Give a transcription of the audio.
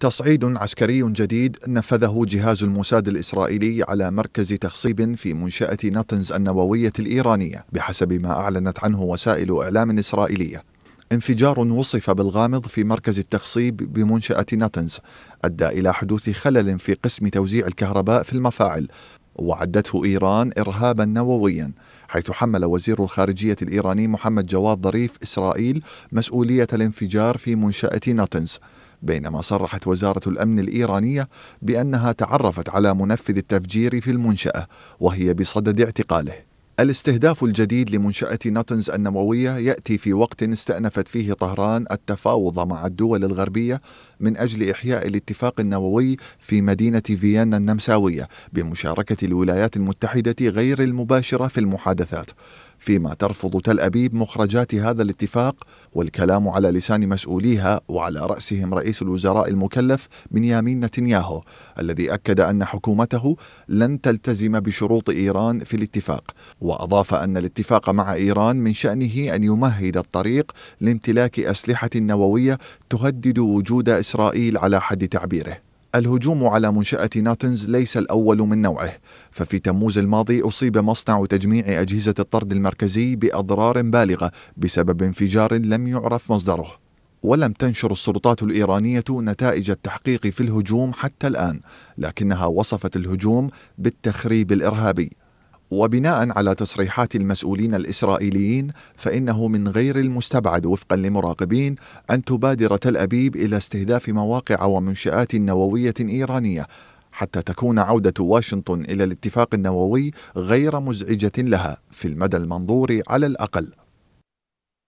تصعيد عسكري جديد نفذه جهاز الموساد الإسرائيلي على مركز تخصيب في منشأة ناتنز النووية الإيرانية بحسب ما أعلنت عنه وسائل إعلام إسرائيلية انفجار وصف بالغامض في مركز التخصيب بمنشأة ناتنز أدى إلى حدوث خلل في قسم توزيع الكهرباء في المفاعل وعدته إيران إرهابا نوويا حيث حمل وزير الخارجية الإيراني محمد جواد ظريف إسرائيل مسؤولية الانفجار في منشأة ناتنز بينما صرحت وزارة الأمن الإيرانية بأنها تعرفت على منفذ التفجير في المنشأة وهي بصدد اعتقاله الاستهداف الجديد لمنشأة ناتنز النووية يأتي في وقت استأنفت فيه طهران التفاوض مع الدول الغربية من أجل إحياء الاتفاق النووي في مدينة فيينا النمساوية بمشاركة الولايات المتحدة غير المباشرة في المحادثات فيما ترفض تل أبيب مخرجات هذا الاتفاق والكلام على لسان مسؤوليها وعلى رأسهم رئيس الوزراء المكلف بنيامين نتنياهو الذي أكد أن حكومته لن تلتزم بشروط إيران في الاتفاق وأضاف أن الاتفاق مع إيران من شأنه أن يمهد الطريق لامتلاك أسلحة نووية تهدد وجود إسرائيل على حد تعبيره الهجوم على منشأة ناتنز ليس الأول من نوعه ففي تموز الماضي أصيب مصنع تجميع أجهزة الطرد المركزي بأضرار بالغة بسبب انفجار لم يعرف مصدره ولم تنشر السلطات الإيرانية نتائج التحقيق في الهجوم حتى الآن لكنها وصفت الهجوم بالتخريب الإرهابي وبناء على تصريحات المسؤولين الاسرائيليين فانه من غير المستبعد وفقا لمراقبين ان تبادر تل ابيب الى استهداف مواقع ومنشات نوويه ايرانيه حتى تكون عوده واشنطن الى الاتفاق النووي غير مزعجه لها في المدى المنظور على الاقل